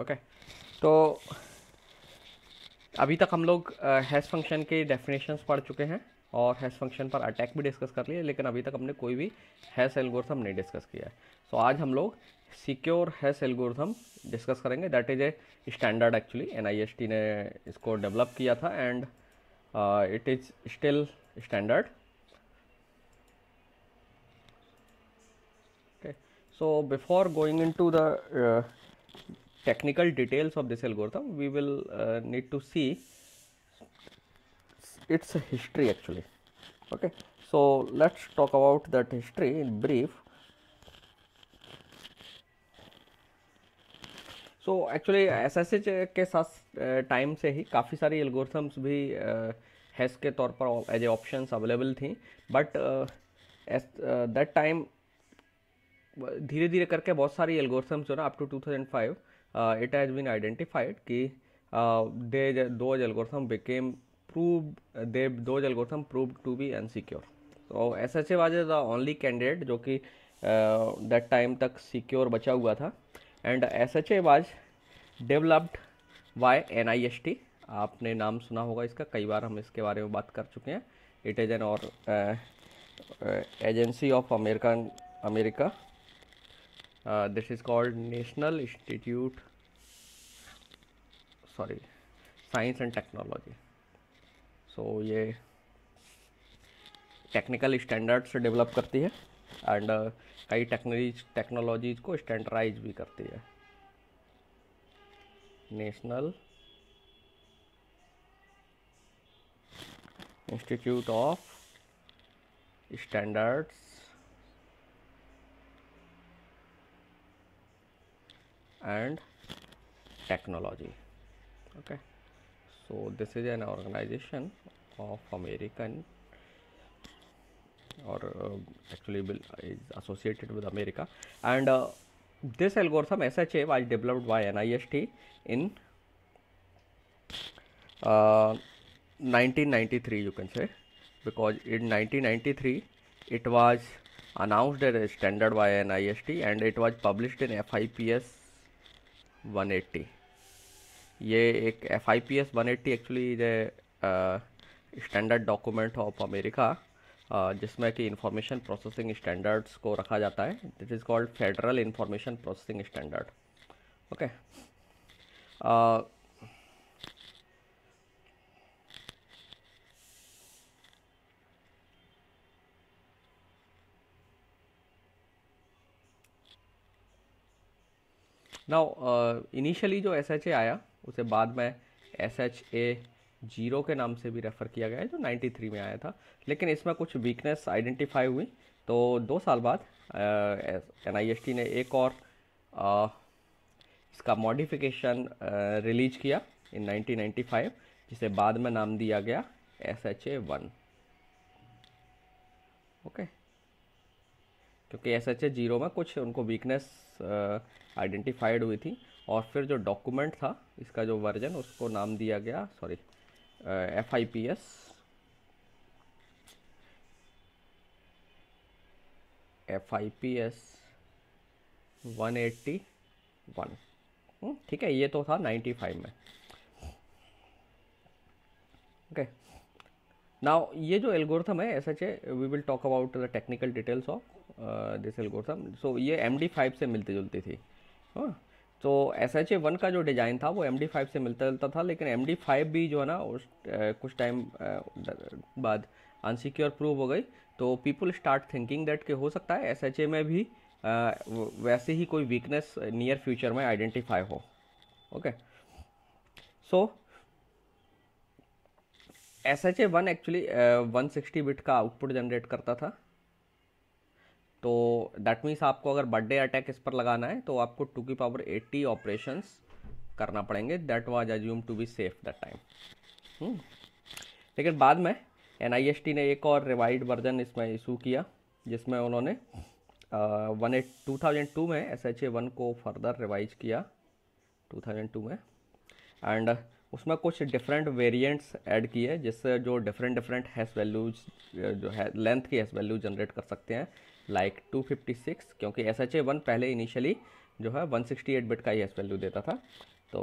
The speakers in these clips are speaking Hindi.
ओके तो अभी तक हम लोग हैश फंक्शन e के डेफिनेशंस पढ़ चुके हैं और हैश फंक्शन e पर अटैक भी डिस्कस कर लिए लेकिन अभी तक हमने कोई भी हैश एल्गोरिथम e नहीं डिस्कस किया है सो so, आज हम लोग सिक्योर हैश एल्गोरिथम डिस्कस करेंगे that is a standard actually N ने इसको डेवलप किया था and it is still standard okay so before going in the technical details of this algorithm we will uh, need to see its history actually okay so let's talk about that history in brief so so actually S S H के साथ टाइम से ही काफ़ी सारी ke taur par as a options available thi but uh, as uh, that time धीरे धीरे करके बहुत सारी एल्गोरिथम्स जो ना up to 2005 it has been identified ki they those algorithm became proved they those algorithm proved to be unsecure so SHA was the only candidate जो कि दैट टाइम तक सिक्योर बचा हुआ था and S H A was developed by N I S T आपने नाम सुना होगा इसका कई बार हम इसके बारे में बात कर चुके हैं इट इज़ एन और agency of American America this is called National Institute sorry science and technology so ये टेक्निकल स्टैंडर्ड्स डेवलप करती है एंड uh, कई टेक्नोलॉज टेक्नोलॉजीज को स्टैंडर्डाइज भी करती है National Institute of Standards and technology okay so this is an organization of american or uh, actually is associated with america and uh, this algorithm sha was developed by nist in uh, 1993 you can say because in 1993 it was announced as a standard by NIST and it was published in FIPS 180 ये एक F I P S one eighty actually standard document of America जिसमें कि इंफॉर्मेशन प्रोसेसिंग स्टैंडर्ड्स को रखा जाता है that is called Federal Information Processing Standard okay now initially uh, जो एस आया उसे बाद में एस एच ए जीरो के नाम से भी रेफ़र किया गया है जो 93 में आया था लेकिन इसमें कुछ वीकनेस आइडेंटिफाई हुई तो दो साल बाद एन आई एस टी ने एक और आ, uh, इसका मॉडिफिकेशन रिलीज uh, किया इन 1995 जिसे बाद में नाम दिया गया S H A one okay क्योंकि एस एच ए जीरो में कुछ उनको वीकनेस आइडेंटिफाइड uh, हुई थी और फिर जो डॉक्यूमेंट था इसका जो वर्जन उसको नाम दिया गया sorry F I P S F I P S one eighty one ठीक है ये तो था नाइन्टी फाइव में ओके okay. नाउ ये जो एल्गोरिथम है S H A we will talk about the technical details of this algorithm so ये एम डी फाइव से मिलती जुलती थी हाँ तो एस एच ए वन का जो डिज़ाइन था वो एम डी फाइव से मिलता जुलता था लेकिन एम डी फाइव भी जो है ना उस कुछ टाइम बाद अनसिक्योर प्रूव हो गई तो पीपल स्टार्ट थिंकिंग दैट के हो सकता है एस एच ए में भी आ, वैसे ही कोई वीकनेस नियर फ्यूचर में आइडेंटिफाई हो okay so S H A one actually one sixty bit का आउटपुट जनरेट करता था तो डैट मीन्स आपको अगर बर्थडे अटैक इस पर लगाना है तो आपको टू की पावर एट्टी ऑपरेशन करना पड़ेंगे that was assume to be safe that time लेकिन बाद में एन ने एक और रिवाइड वर्जन इसमें इशू किया जिसमें उन्होंने one eight two thousand two में एस एच ए वन को फर्दर रिवाइज किया टू थाउजेंड टू में एंड उसमें कुछ डिफरेंट वेरिएंट्स ऐड किए जिससे जो डिफरेंट डिफरेंट हैश वैल्यूज जो है लेंथ की हैश वैल्यू जनरेट कर सकते हैं लाइक टू फिफ्टी सिक्स क्योंकि एस एच ए वन पहले इनिशियली जो है वन सिक्सटी एट बिट का ही एस वैल्यू देता था तो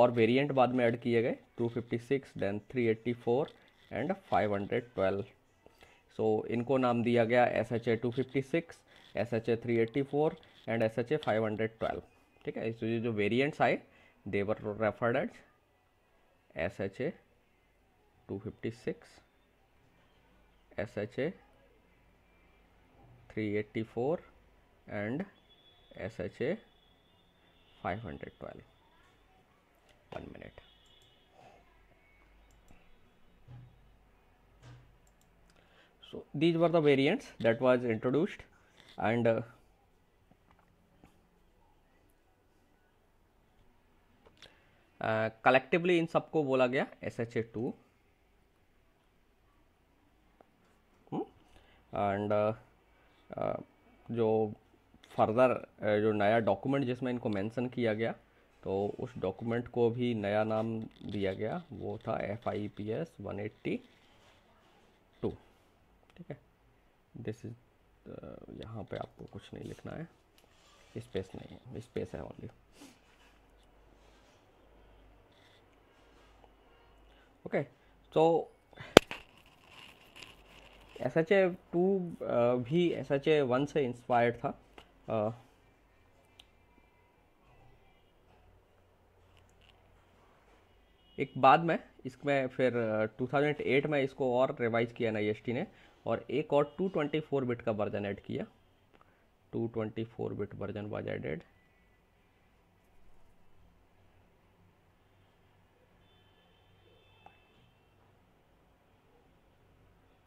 और वेरिएंट बाद में ऐड किए गए two fifty six then three eighty four and five hundred twelve so इनको नाम दिया गया S H A two fifty six S H A three eighty four and S H A five hundred twelve ठीक है इसलिए जो वेरियंट्स आए they were referred as S H A two fifty six S H A 384 and SHA 512 one minute so these were the variants that was introduced and uh, uh in uh, इन सबको बोला गया जो फर्दर जो नया डॉक्यूमेंट जिसमें इनको मेंशन किया गया तो उस डॉक्यूमेंट को भी नया नाम दिया गया वो था F I P S one eighty two ठीक है दिस इज यहाँ पे आपको कुछ नहीं लिखना है स्पेस नहीं है स्पेस है ओनली ओके तो एस एच ए टू भी एस एच ए वन से इंस्पायर्ड था uh, एक बाद में इसमें फिर 2008 uh, में इसको और रिवाइज किया एन e ने और एक और 224 बिट का वर्जन ऐड किया 224 bit version was added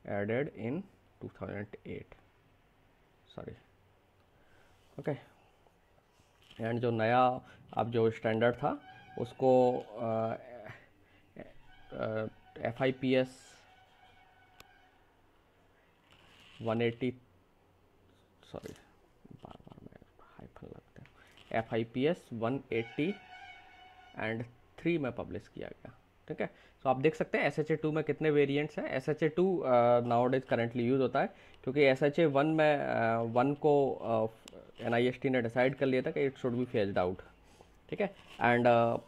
added in 2008 sorry okay and जो नया अब जो स्टैंडर्ड था उसको F I P S one eighty sorry बार बार मैं हाईफन लगता है F I P S one eighty and three में पब्लिश किया गया ठीक है तो आप देख सकते हैं एस एच ए टू में कितने वेरियंट्स हैं S H A two nowadays currently use होता है क्योंकि एस एच ए वन में वन uh, को एन आई एस टी ने डिसाइड कर लिया था कि it should be phased out ठीक है एंड uh,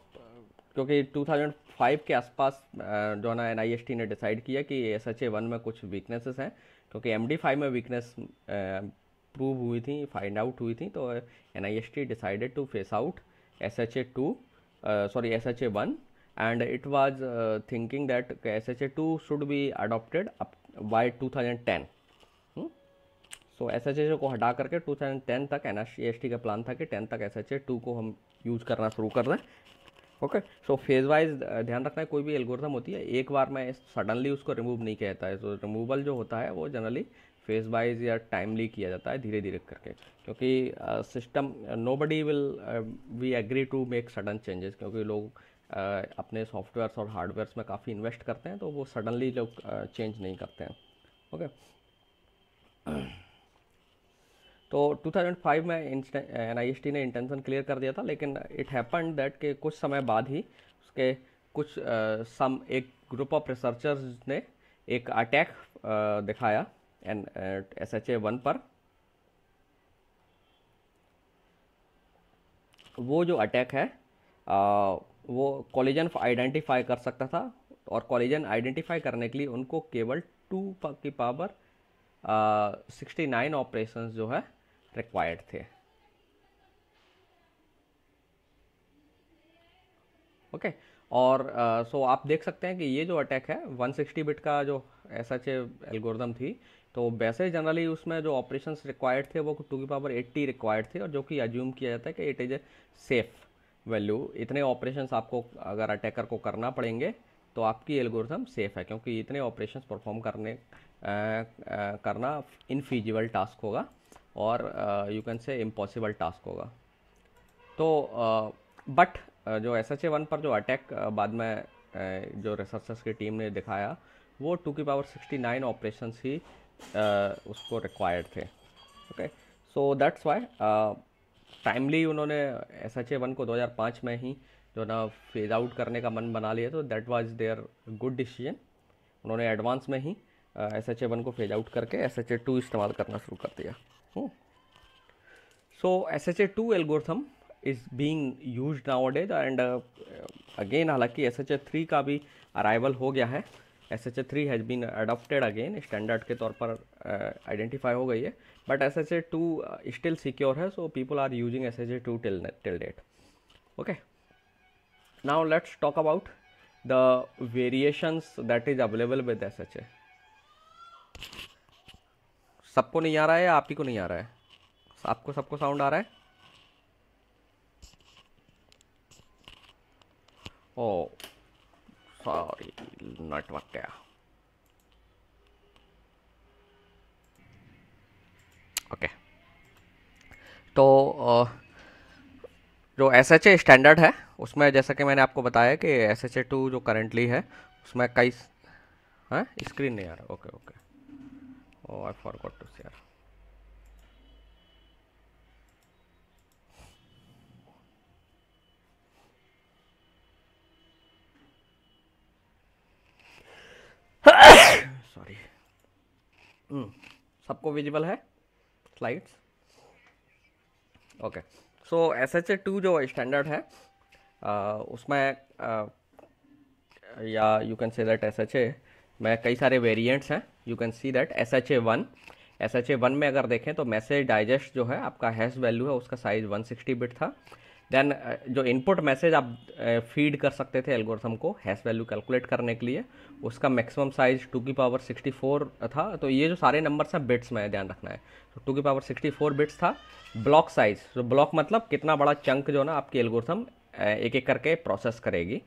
क्योंकि 2005 के आसपास uh, जो है ना एन आई एस टी ने डिसाइड किया कि एस एच ए वन में कुछ वीकनेसेस हैं क्योंकि एम डी फाइव में वीकनेस प्रूव uh, हुई थी फाइंड आउट हुई थी तो N I S T decided to phase out S H A two sorry S H A one and it it thinking uh, S H A two should be adopted by 2010 ten so S H को हटा करके 2010 तक एन एस टी का प्लान था कि 10 तक एस एच ए टू को हम यूज़ करना शुरू कर दें ओके सो फेज वाइज ध्यान रखना है कोई भी एल्गोरिथम होती है एक बार मैं सडनली उसको रिमूव नहीं किया जाता है तो so, रिमूवल जो होता है वो जनरली फेज वाइज या टाइमली किया जाता है धीरे धीरे करके क्योंकि system nobody will we agree to make sudden changes क्योंकि लोग अपने सॉफ्टवेयर्स और हार्डवेयर्स में काफ़ी इन्वेस्ट करते हैं तो वो सडनली लोग चेंज नहीं करते हैं ओके तो 2005 में एन ने इंटेंशन क्लियर कर दिया था लेकिन इट हैपन दैट के कुछ समय बाद ही उसके कुछ सम एक ग्रुप ऑफ रिसर्चर्स ने एक अटैक दिखाया N S H A one पर वो जो अटैक है वो कॉलेजन आइडेंटिफाई कर सकता था और कॉलेजन आइडेंटिफाई करने के लिए उनको केवल टू की पावर सिक्सटी नाइन ऑपरेशन जो है रिक्वायर्ड थे ओके okay. और सो uh, so आप देख सकते हैं कि ये जो अटैक है 160 बिट का जो एस एच एल्गोरिदम थी तो वैसे जनरली उसमें जो ऑपरेशंस रिक्वायर्ड थे वो टू की पावर 80 रिक्वायर्ड थे और जो कि एज्यूम किया जाता है कि it is a safe value इतने ऑपरेशन आपको अगर अटैकर को करना पड़ेंगे तो आपकी एल्गोरिथम सेफ़ है क्योंकि इतने ऑपरेशन परफॉर्म करने आ, आ, करना इनफीजिबल टास्क होगा और you can say impossible task होगा तो बट जो एस एच ए वन पर जो अटैक बाद में जो रिसर्चर्स की टीम ने दिखाया वो टू की पावर सिक्सटी नाइन ऑपरेशन ही उसको रिक्वायर्ड थे okay so that's why timely उन्होंने एस एच ए वन को 2005 में ही जो ना फेज आउट करने का मन बना लिया तो that was their good decision उन्होंने एडवांस में ही एस एच ए वन को फेज आउट करके एस एच ए टू इस्तेमाल करना शुरू कर दिया so S H A two algorithm is being use nowadays and again हालांकि एस एच ए थ्री का भी अराइवल हो गया है S H A three has been adopted again standard के तौर पर आइडेंटिफाई uh, हो गई है but S H A two still secure है so people are using S H A two till till date okay now let's talk about the variations that is available with S H A सबको नहीं आ रहा है आप ही को नहीं आ रहा है आपको सबको साउंड आ रहा है ओ सॉरी नेटवर्क गया ओके तो जो एस एच ए स्टैंडर्ड है उसमें जैसा कि मैंने आपको बताया कि एस एच ए टू जो करेंटली है उसमें कई हाँ स्क्रीन नहीं आ रहा okay okay oh I forgot to share sorry सबको विजिबल है slides okay so S H A two जो स्टैंडर्ड है uh, उसमें uh, या you can say that S H A में कई सारे वेरिएंट्स हैं you can see that S H A one S H A one में अगर देखें तो मैसेज डाइजेस्ट जो है आपका हैश वैल्यू है उसका साइज़ वन सिक्सटी बिट था देन uh, जो इनपुट मैसेज आप फीड uh, कर सकते थे एल्गोरिथम को हैश वैल्यू कैलकुलेट करने के लिए उसका मैक्सिमम साइज टू की पावर 64 था तो ये जो सारे नंबर्स हैं बिट्स में ध्यान रखना है तो टू की पावर 64 बिट्स था ब्लॉक साइज तो ब्लॉक मतलब कितना बड़ा चंक जो ना आपकी एल्गोरिथम uh, एक एक करके प्रोसेस करेगी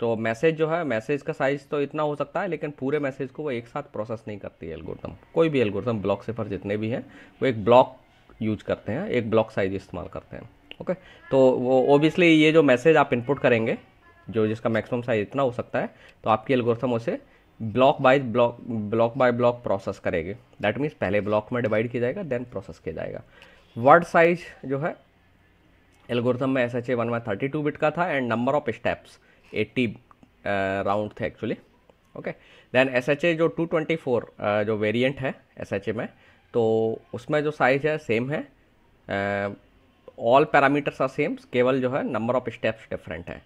तो मैसेज जो है मैसेज का साइज़ तो इतना हो सकता है लेकिन पूरे मैसेज को वो एक साथ प्रोसेस नहीं करती है एल्गोरिथम कोई भी एल्गोरिथम ब्लॉक पर जितने भी हैं वो एक ब्लॉक यूज करते हैं एक ब्लॉक साइज इस्तेमाल करते हैं ओके तो वो ओबियसली ये जो मैसेज आप इनपुट करेंगे जो जिसका मैक्सिमम साइज इतना हो सकता है तो आपकी एल्गोरिथम उसे block by block block by block process करेगी दैट मीन्स पहले ब्लॉक में डिवाइड किया जाएगा देन प्रोसेस किया जाएगा वर्ड साइज जो है एल्गोरिथम में एस एच ए वन में थर्टी टू बिट का था and number of steps eighty round थे actually okay then S H A जो टू ट्वेंटी फोर जो वेरियंट है एस एच ए में तो उसमें जो साइज है सेम है uh, all parameters are sames केवल जो है नंबर ऑफ स्टेप्स डिफरेंट है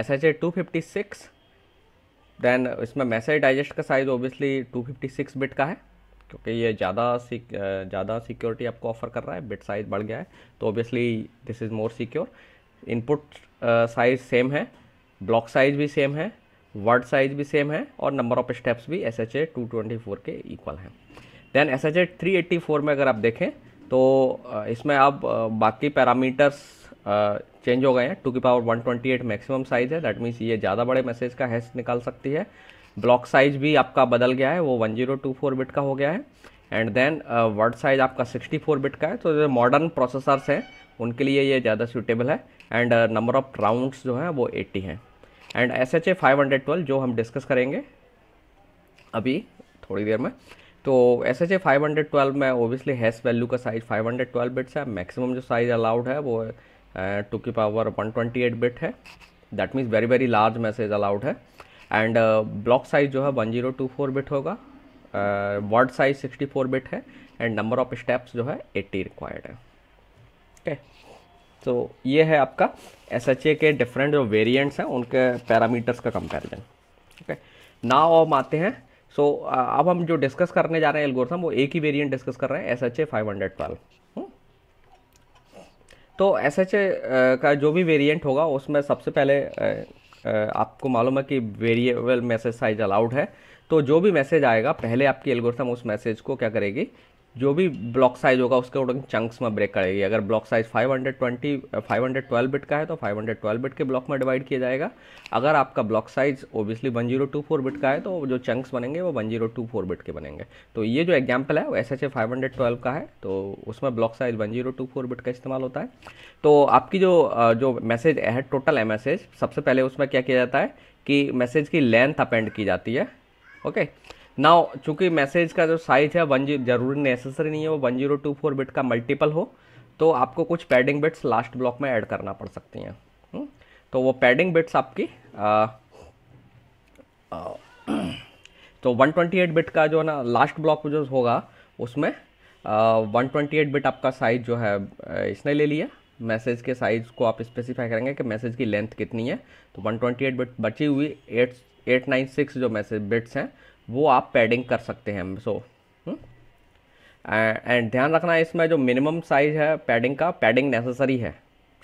S H A two fifty six then इसमें मैसेज डाइजेस्ट का size obviously two fifty six bit का है क्योंकि ये ज़्यादा ज़्यादा सिक्योरिटी आपको ऑफर कर रहा है बिट साइज़ बढ़ गया है तो obviously this is more secure input size same है ब्लॉक साइज़ भी सेम है वर्ड साइज भी सेम है और नंबर ऑफ स्टेप्स भी S H A two twenty four के इक्वल हैं then S H A three eighty four में अगर आप देखें तो इसमें अब बाकी पैरामीटर्स चेंज हो गए हैं टू की पावर 128 मैक्सिमम साइज़ है दैट मीन्स ये ज़्यादा बड़े मैसेज का हैश निकाल सकती है ब्लॉक साइज भी आपका बदल गया है वो 1024 बिट का हो गया है एंड देन वर्ड साइज आपका 64 बिट का है तो जो मॉडर्न प्रोसेसर्स हैं उनके लिए ये ज़्यादा सूटेबल है एंड नंबर ऑफ राउंड्स जो हैं वो एट्टी हैं एंड एस एच ए जो हम डिस्कस करेंगे अभी थोड़ी देर में तो S H A five hundred twelve में ओबियसली हैस वैल्यू का size five hundred twelve bits है मैक्सिमम जो साइज अलाउड है वो टू की power one twenty eight bit है that means very very large message allowed है एंड ब्लॉक साइज जो है one zero two four bit होगा word size sixty four bit है एंड नंबर ऑफ स्टेप्स जो है एट्टी रिक्वायर्ड है ओके तो ये है आपका एस एच ए के डिफरेंट जो वेरियंट्स हैं उनके पैरामीटर्स का कंपेरिजन ओके नाव हम आते हैं सो अब हम जो डिस्कस करने जा रहे हैं एल्गोरिथम वो एक ही वेरिएंट डिस्कस कर रहे हैं S H A five hundred twelve तो एस एच ए का जो भी वेरिएंट होगा उसमें सबसे पहले आपको मालूम है कि वेरिएबल मैसेज साइज अलाउड है तो जो भी मैसेज आएगा पहले आपकी एल्गोरिथम उस मैसेज को क्या करेगी जो भी ब्लॉक साइज होगा उसके अकॉर्डिंग चंक्स में ब्रेक करेगी अगर ब्लॉक साइज 520 512 बिट का है तो 512 बिट के ब्लॉक में डिवाइड किया जाएगा अगर आपका ब्लॉक साइज ओबियसली 1024 बिट का है तो जो चंक्स बनेंगे वो 1024 बिट के बनेंगे तो ये जो एग्जाम्पल है वो एस एच का है तो उसमें ब्लॉक साइज वन बिट का इस्तेमाल होता है तो आपकी जो जो मैसेज है टोटल है मैसेज सबसे पहले उसमें क्या किया जाता है कि मैसेज की लेंथ अपेंड की जाती है ओके okay? नाउ चूँकि मैसेज का जो साइज है वन जीरो जरूरी नेसेसरी नहीं है वो one zero two four bit का मल्टीपल हो तो आपको कुछ पैडिंग बिट्स लास्ट ब्लॉक में ऐड करना पड़ सकती हैं हम्म, तो वो पैडिंग बिट्स आपकी आ, आ, तो 128 बिट का जो है ना लास्ट ब्लॉक जो होगा उसमें वन ट्वेंटी एट बिट आपका साइज जो है इसने ले लिया मैसेज के साइज़ को आप स्पेसिफाई करेंगे कि मैसेज की लेंथ कितनी है तो 128 बिट बची हुई एट एट नाइन सिक्स जो मैसेज बिट्स हैं वो आप पैडिंग कर सकते हैं सो एंड हम्म? ध्यान रखना इसमें जो मिनिमम साइज़ है पैडिंग का पैडिंग नेसेसरी है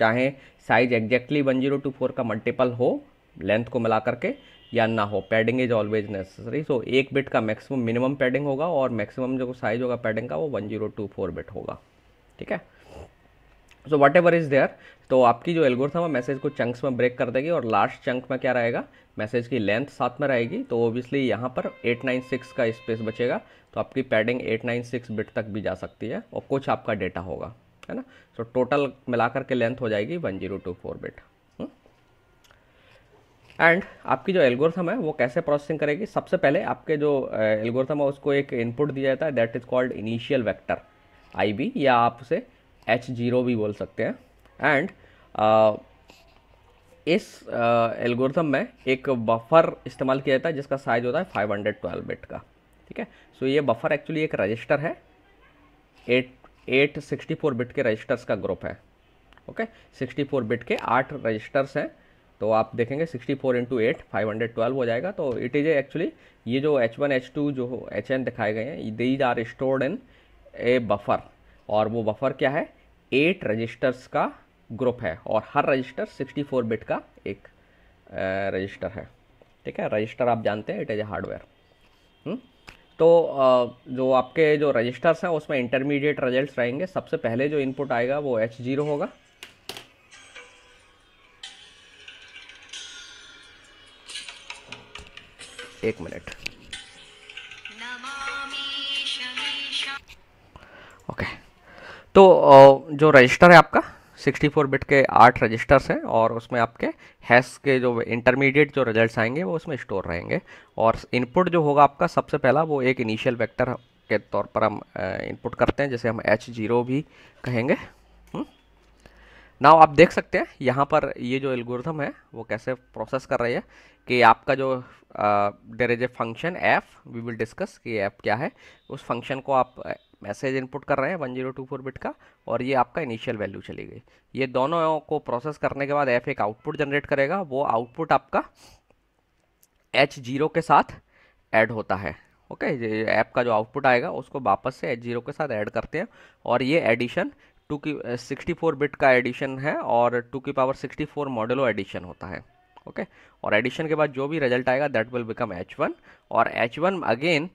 चाहे size exactly one zero two four का मल्टीपल हो लेंथ को मिला करके या ना हो padding is always necessary so एक बिट का मैक्सिमम मिनिमम पैडिंग होगा और मैक्सिमम जो साइज होगा पैडिंग का वो one zero two four bit होगा ठीक है so whatever is there तो आपकी जो एल्गोरिथम है मैसेज को चंक्स में ब्रेक कर देगी और लास्ट चंक में क्या रहेगा मैसेज की लेंथ साथ में रहेगी तो ओबियसली यहाँ पर 896 का स्पेस बचेगा तो आपकी पैडिंग 896 बिट तक भी जा सकती है और कुछ आपका डेटा होगा है ना सो टोटल मिलाकर के लेंथ हो जाएगी 1024 बिट एंड आपकी जो एल्गोरिथम है वो कैसे प्रोसेसिंग करेगी सबसे पहले आपके जो एल्गोरिथम है उसको एक इनपुट दिया जाता है that is called initial vector I या आप उसे एच जीरो भी बोल सकते हैं एंड इस एल्गोरिथम में एक बफर इस्तेमाल किया जाता है जिसका साइज होता है 512 बिट का ठीक है सो ये बफर एक्चुअली एक रजिस्टर है eight eight sixty four bit के रजिस्टर्स का ग्रुप है ओके सिक्सटी फोर बिट के आठ रजिस्टर्स हैं तो आप देखेंगे 64 four into eight five hundred twelve हो जाएगा तो इट इज़ एक्चुअली ये जो H1 H2 जो एन दिखाए गए हैं these are stored in a buffer और वो बफर क्या है एट रजिस्टर्स का ग्रुप है और हर रजिस्टर 64 बिट का एक रजिस्टर है ठीक है रजिस्टर आप जानते हैं इट इज़ ए हार्डवेयर तो जो आपके जो रजिस्टर्स हैं उसमें इंटरमीडिएट रिजल्ट्स रहेंगे सबसे पहले जो इनपुट आएगा वो एच जीरो होगा एक मिनट ओके okay. तो जो रजिस्टर है आपका 64 बिट के आठ रजिस्टर्स हैं और उसमें आपके हैश के जो इंटरमीडिएट जो रिजल्ट्स आएंगे वो उसमें स्टोर रहेंगे और इनपुट जो होगा आपका सबसे पहला वो एक इनिशियल वेक्टर के तौर पर हम इनपुट करते हैं जैसे हम एच जीरो भी कहेंगे नाउ आप देख सकते हैं यहाँ पर ये जो एल्गोरिथम है वो कैसे प्रोसेस कर रही है कि आपका जो there is a function F we will discuss कि एफ क्या है उस फंक्शन को आप मैसेज इनपुट कर रहे हैं one zero two four bit का और ये आपका इनिशियल वैल्यू चली गई ये दोनों को प्रोसेस करने के बाद एफ एक आउटपुट जनरेट करेगा वो आउटपुट आपका एच जीरो के साथ ऐड होता है ओके ऐप का जो आउटपुट आएगा उसको वापस से एच जीरो के साथ ऐड करते हैं और ये एडिशन टू की सिक्सटी फोर बिट का एडिशन है और टू की power sixty four modulo addition होता है ओके okay? और एडिशन के बाद जो भी रिजल्ट आएगा that will become H one और एच वन अगेन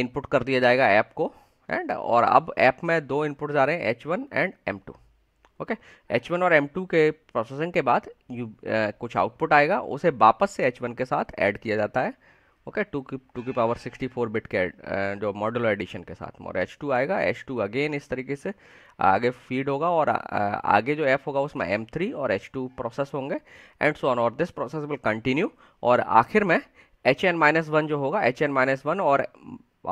इनपुट कर दिया जाएगा ऐप को एंड और अब ऐप में दो इनपुट जा रहे हैं H one and M two okay H one और एम टू के प्रोसेसिंग के बाद यू uh, कुछ आउटपुट आएगा उसे वापस से एच वन के साथ ऐड किया जाता है ओके टू की टू की पावर 64 बिट के जो मॉडल एडिशन के साथ में और एच टू आएगा एच टू अगेन इस तरीके से आगे फीड होगा और आगे जो एफ होगा उसमें एम थ्री और एच टू प्रोसेस होंगे एंड सो ऑन और दिस प्रोसेस विल कंटिन्यू और आखिर में एच एन माइनस वन जो होगा एच एन माइनस वन और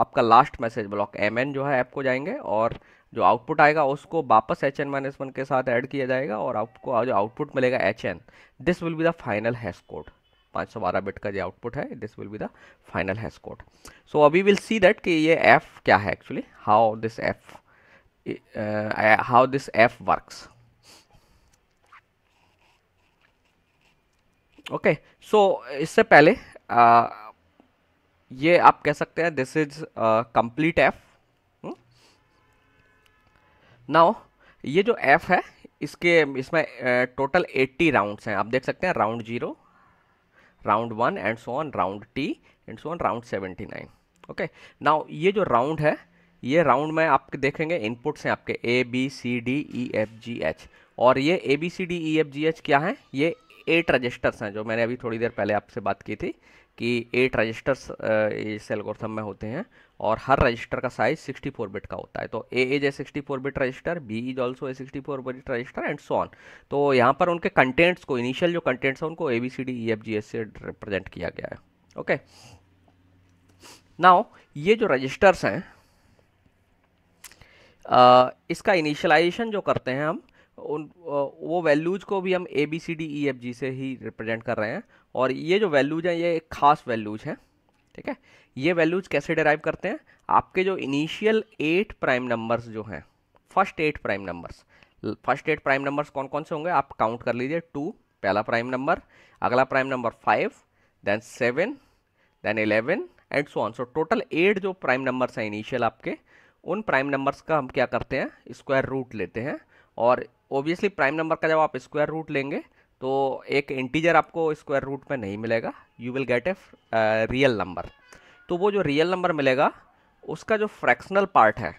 आपका last message block M N जो है ऐप को जाएंगे और जो आउटपुट आएगा उसको वापस एच एन माइनस वन के साथ ऐड किया जाएगा और आपको जो आउटपुट मिलेगा H N this will be the final hash code पाँच सौ बारह बिट का जो आउटपुट है this will be the final hash code so अभी विल सी दैट कि ये एफ क्या है actually how this F how this F works okay so इससे पहले uh, ये आप कह सकते हैं this is complete F now ये जो एफ है इसके इसमें टोटल 80 राउंड्स हैं आप देख सकते हैं round zero round one and so on round T and so on round seventy nine okay now ये जो राउंड है ये राउंड में आप देखेंगे इनपुट्स हैं आपके A B C D E F G H और ये A B C D E F G H क्या है ये एट रजिस्टर्स हैं जो मैंने अभी थोड़ी देर पहले आपसे बात की थी कि एट रजिस्टर्स इस एल्गोरिथम में होते हैं और हर रजिस्टर का साइज 64 बिट का होता है तो A is a 64 bit register B is also a 64 bit register and so on तो यहाँ पर उनके कंटेंट्स को इनिशियल जो कंटेंट्स हैं उनको A B C D E F G S से रिप्रेजेंट किया गया है ओके नाउ ये जो रजिस्टर्स हैं इसका इनिशियलाइजेशन जो करते हैं हम उन वो वैल्यूज को भी हम A B C D E F G से ही रिप्रेजेंट कर रहे हैं और ये जो वैल्यूज हैं ये एक खास वैल्यूज हैं ठीक है ये वैल्यूज कैसे डिराइव करते हैं आपके जो इनिशियल एट प्राइम नंबर्स जो हैं first eight prime numbers first eight prime numbers कौन कौन से होंगे आप काउंट कर लीजिए टू पहला प्राइम नंबर अगला prime number five then seven then eleven and so on so total eight जो प्राइम नंबर्स हैं इनिशियल आपके उन प्राइम नंबर्स का हम क्या करते हैं स्क्वायर रूट लेते हैं और ओबियसली प्राइम नंबर का जब आप स्क्वायर रूट लेंगे तो एक इंटीजर आपको स्क्वायर रूट में नहीं मिलेगा you will get a real number तो वो जो रियल नंबर मिलेगा उसका जो फ्रैक्शनल पार्ट है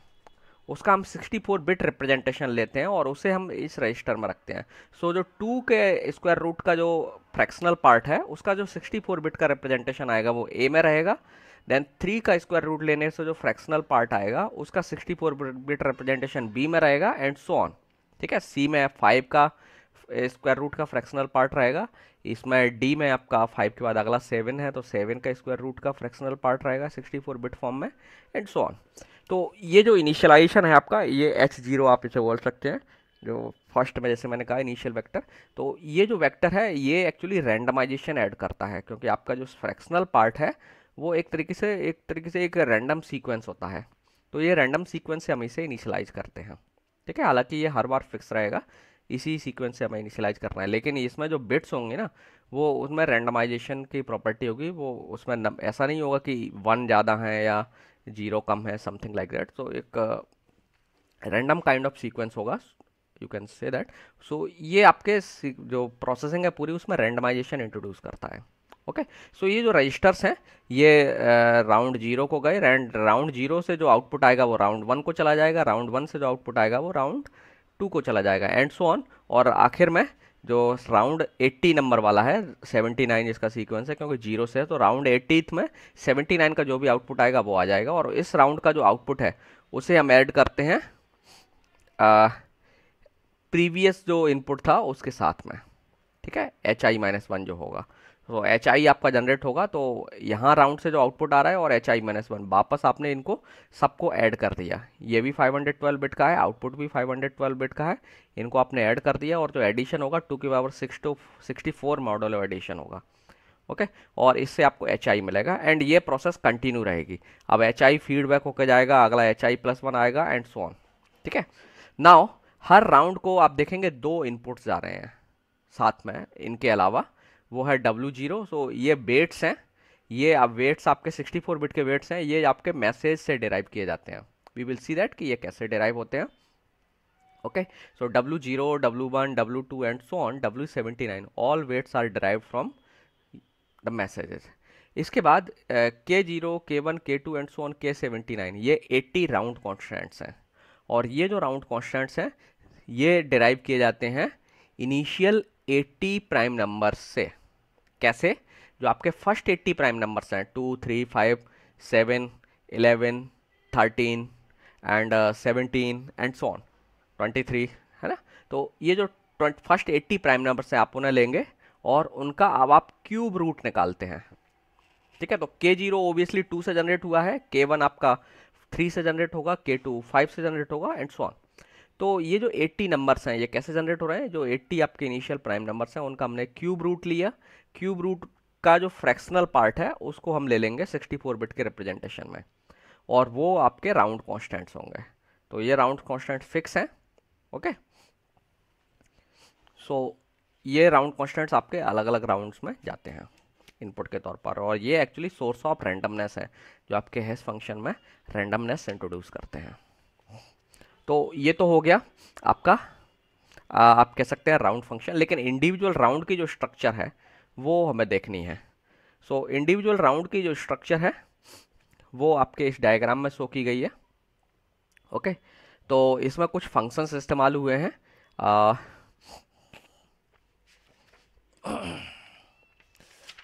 उसका हम 64 बिट रिप्रेजेंटेशन लेते हैं और उसे हम इस रजिस्टर में रखते हैं सो so, जो टू के स्क्वायर रूट का जो फ्रैक्शनल पार्ट है उसका जो 64 बिट का रिप्रेजेंटेशन आएगा वो ए में रहेगा देन थ्री का स्क्वायर रूट लेने से जो फ्रैक्शनल पार्ट आएगा उसका 64 बिट रिप्रेजेंटेशन बी में रहेगा एंड सो ऑन ठीक है सी में फाइव का स्क्वायर रूट का फ्रैक्शनल पार्ट रहेगा इसमें डी में आपका फाइव के बाद अगला सेवन है तो सेवन का स्क्वायर रूट का फ्रैक्शनल पार्ट रहेगा सिक्सटी फोर बिट फॉर्म में एंड सो ऑन तो ये जो इनिशियलाइजेशन है आपका ये एच जीरो आप इसे बोल सकते हैं जो फर्स्ट में जैसे मैंने कहा इनिशियल वेक्टर तो ये जो वेक्टर है ये एक्चुअली रैंडमाइजेशन ऐड करता है क्योंकि आपका जो फ्रैक्शनल पार्ट है वो एक तरीके से एक तरीके से एक रैंडम सीक्वेंस होता है तो ये रैंडम सीक्वेंस से हम इसे इनिशलाइज करते हैं ठीक है हालांकि ये हर बार फिक्स रहेगा इसी सीक्वेंस से हमें इनिशलाइज करना है लेकिन इसमें जो बिट्स होंगे ना वो उसमें रैंडमाइजेशन की प्रॉपर्टी होगी वो उसमें न, ऐसा नहीं होगा कि वन ज़्यादा है या जीरो कम है समथिंग लाइक दैट सो एक रैंडम काइंड ऑफ सीक्वेंस होगा you can say that so ये आपके जो प्रोसेसिंग है पूरी उसमें रैंडमाइजेशन इंट्रोड्यूस करता है ओके okay? सो so, ये जो रजिस्टर्स हैं ये राउंड uh, जीरो को गए रैंड राउंड जीरो से जो आउटपुट आएगा वो राउंड वन को चला जाएगा राउंड वन से जो आउटपुट आएगा वो राउंड टू को चला जाएगा एंड सो ऑन और आखिर में जो राउंड 80 नंबर वाला है 79 इसका सीक्वेंस है क्योंकि जीरो से है तो राउंड एट्टी में 79 का जो भी आउटपुट आएगा वो आ जाएगा और इस राउंड का जो आउटपुट है उसे हम ऐड करते हैं प्रीवियस जो इनपुट था उसके साथ में ठीक है एच आई माइनस वन जो होगा तो एच आई आपका जनरेट होगा तो यहाँ राउंड से जो आउटपुट आ रहा है और एच आई माइनस वन वापस आपने इनको सबको ऐड कर दिया ये भी 512 बिट का है आउटपुट भी 512 बिट का है इनको आपने ऐड कर दिया और जो एडिशन होगा टू के power six two sixty four model addition होगा ओके और इससे आपको एच आई मिलेगा एंड ये प्रोसेस कंटिन्यू रहेगी अब एच आई फीडबैक होकर जाएगा अगला एच आई प्लस वन आएगा एंड सो ऑन ठीक है नाउ हर राउंड को आप देखेंगे दो इनपुट्स जा रहे हैं साथ में इनके अलावा वो है डब्ल्यू जीरो सो ये वेट्स हैं ये आप वेट्स आपके 64 बिट के वेट्स हैं ये आपके मैसेज से डिराइव किए जाते हैं वी विल सी दैट कि ये कैसे डिराइव होते हैं okay so W zero W one W two and so on W seventy nine all weights are derive from the messages इसके बाद K zero K one K two and so on K seventy nine ये एट्टी राउंड कॉन्स्टेंट्स हैं और ये जो राउंड कॉन्स्टेंट्स हैं ये डिराइव किए जाते हैं इनिशियल एट्टी प्राइम नंबर से कैसे जो आपके फर्स्ट एट्टी प्राइम नंबर्स हैं two three five seven eleven thirteen and seventeen and so on twenty three है ना तो ये जो फर्स्ट एट्टी प्राइम नंबर्स हैं आप उन्हें लेंगे और उनका अब आप क्यूब रूट निकालते हैं ठीक है तो के जीरो ओबियसली टू से जनरेट हुआ है के वन आपका थ्री से जनरेट होगा के टू फाइव से जनरेट होगा एंड सो ऑन तो ये जो 80 नंबर्स हैं ये कैसे जनरेट हो रहे हैं जो 80 आपके इनिशियल प्राइम नंबर्स हैं उनका हमने क्यूब रूट लिया क्यूब रूट का जो फ्रैक्शनल पार्ट है उसको हम ले लेंगे 64 बिट के रिप्रेजेंटेशन में और वो आपके राउंड कांस्टेंट्स होंगे तो ये राउंड कॉन्स्टेंट फिक्स हैं ओके सो ये राउंड कॉन्स्टेंट्स आपके अलग अलग राउंड्स में जाते हैं इनपुट के तौर पर और ये एक्चुअली सोर्स ऑफ रैंडमनेस है जो आपके हेस फंक्शन में रैंडमनेस इंट्रोड्यूस करते हैं तो ये तो हो गया आपका आ, आप कह सकते हैं राउंड फंक्शन लेकिन इंडिविजुअल राउंड की जो स्ट्रक्चर है वो हमें देखनी है सो इंडिविजुअल राउंड की जो स्ट्रक्चर है वो आपके इस डायग्राम में शो की गई है ओके okay? तो इसमें कुछ फंक्शंस इस्तेमाल हुए हैं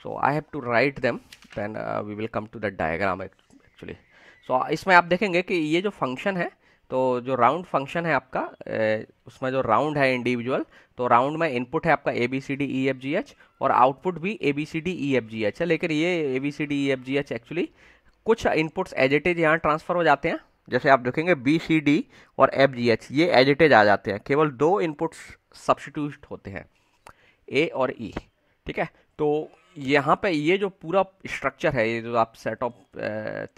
so I have to write them then we will come to that diagram actually so इसमें आप देखेंगे कि ये जो फंक्शन है तो जो राउंड फंक्शन है आपका उसमें जो राउंड है इंडिविजुअल तो राउंड में इनपुट है आपका A B C D E F G H और आउटपुट भी A B C D E F G H है लेकिन ये A B C D E F G H actually कुछ इनपुट्स एजिटेज यहाँ ट्रांसफ़र हो जाते हैं जैसे आप देखेंगे बी सी डी और एफ जी एच ये एजिटेज आ जाते हैं केवल दो इनपुट्स सब्सिट्यूट होते हैं ए और ई e, ठीक है तो यहाँ पे ये जो पूरा स्ट्रक्चर है ये जो आप सेट ऑफ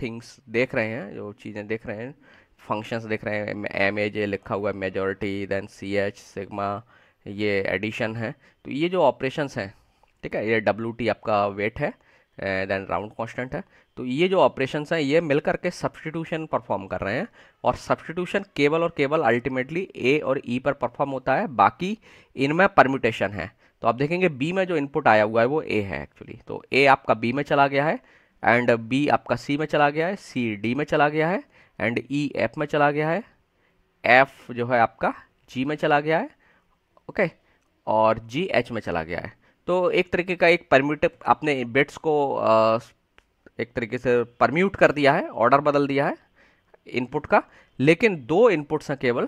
थिंग्स देख रहे हैं जो चीज़ें देख रहे हैं फंक्शंस दिख रहे हैं एम ए जे लिखा हुआ है majority then C H sigma ये एडिशन है तो ये जो ऑपरेशंस हैं ठीक है ये डब्ल्यू टी आपका वेट है देन राउंड कांस्टेंट है तो ये जो ऑपरेशंस हैं ये मिल करके सब्सटीट्यूशन परफॉर्म कर रहे हैं और सब्सटीट्यूशन केवल और केवल अल्टीमेटली ए और ई e पर परफॉर्म होता है बाकी इनमें परम्यूटेशन है तो आप देखेंगे बी में जो इनपुट आया हुआ है वो ए है एक्चुअली तो ए आपका बी में चला गया है एंड बी आपका सी में चला गया है सी डी में चला गया है एंड ई एफ में चला गया है एफ जो है आपका जी में चला गया है ओके और जी एच में चला गया है तो एक तरीके का एक परम्यूट आपने बिट्स को एक तरीके से परम्यूट कर दिया है ऑर्डर बदल दिया है इनपुट का लेकिन दो इनपुट्स हैं केवल